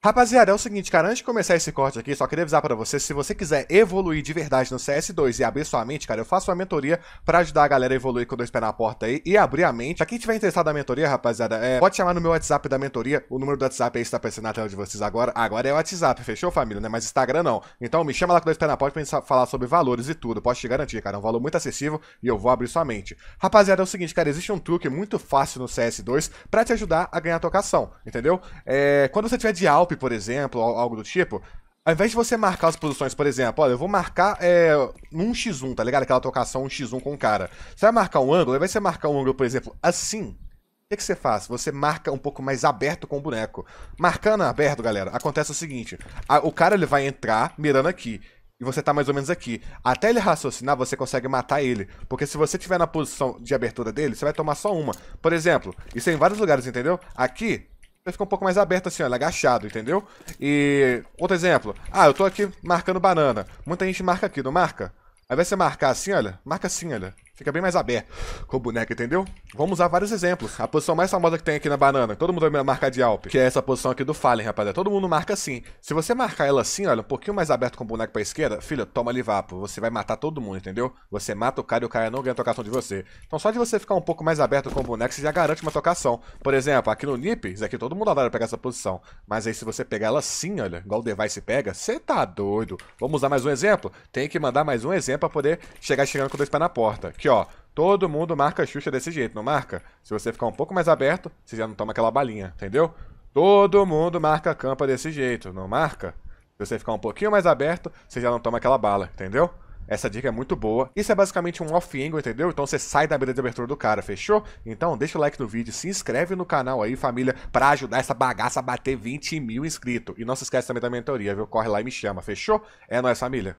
Rapaziada, é o seguinte, cara, antes de começar esse corte aqui, só queria avisar para você, se você quiser evoluir de verdade no CS2 e abrir sua mente, cara, eu faço uma mentoria para ajudar a galera a evoluir com dois pés na porta aí e abrir a mente. Pra quem tiver interessado na mentoria, rapaziada, é, pode chamar no meu WhatsApp da mentoria, o número do WhatsApp aí está aparecendo na tela de vocês agora. Agora é o WhatsApp, fechou, família, né? Mas Instagram não. Então me chama lá com dois pés na porta pra gente falar sobre valores e tudo, posso te garantir, cara, é um valor muito acessível e eu vou abrir sua mente. Rapaziada, é o seguinte, cara, existe um truque muito fácil no CS2 para te ajudar a ganhar tocação, entendeu? É, quando você tiver de alta, por exemplo, algo do tipo, ao invés de você marcar as posições, por exemplo, olha, eu vou marcar é, um x1, tá ligado? Aquela trocação um x1 com o cara. Você vai marcar um ângulo, ao invés de você marcar um ângulo, por exemplo, assim, o que, que, você faz? Você marca um pouco mais aberto com o boneco. Marcando aberto, galera, acontece o seguinte: a, o cara ele vai entrar mirando aqui. E você tá mais ou menos aqui. Até ele raciocinar, você consegue matar ele. Porque se você tiver na posição de abertura dele, você vai tomar só uma. Por exemplo, isso é em vários lugares, entendeu? Aqui, vai ficar um pouco mais aberto assim, olha, agachado, entendeu? E outro exemplo. Ah, eu tô aqui marcando banana. Muita gente marca aqui, não marca? Aí vai você marcar assim, olha, marca assim, olha. Fica bem mais aberto com o boneco, entendeu? Vamos usar vários exemplos. A posição mais famosa que tem aqui na banana, todo mundo vai marcar de Alp, que é essa posição aqui do Fallen, rapaziada. Todo mundo marca assim. Se você marcar ela assim, olha, um pouquinho mais aberto com o boneco pra esquerda, filha, toma ali vapo. Você vai matar todo mundo, entendeu? Você mata o cara e o cara não ganha tocação de você. Então só de você ficar um pouco mais aberto com o boneco, você já garante uma tocação. Por exemplo, aqui no Nip, isso aqui todo mundo adora pegar essa posição. Mas aí se você pegar ela assim, olha, igual o device pega, você tá doido. Vamos usar mais um exemplo? Tem que mandar mais um exemplo pra poder chegar chegando com dois pés na porta. Que aqui, ó. Todo mundo marca a Xuxa desse jeito, não marca? Se você ficar um pouco mais aberto, você já não toma aquela balinha, entendeu? Todo mundo marca a campa desse jeito, não marca? Se você ficar um pouquinho mais aberto, você já não toma aquela bala, entendeu? Essa dica é muito boa. Isso é basicamente um off-angle, entendeu? Então você sai da mira de abertura do cara, fechou? Então deixa o like no vídeo, se inscreve no canal aí, família, pra ajudar essa bagaça a bater 20 mil inscritos. E não se esquece também da mentoria, viu? Corre lá e me chama, fechou? É nóis, família.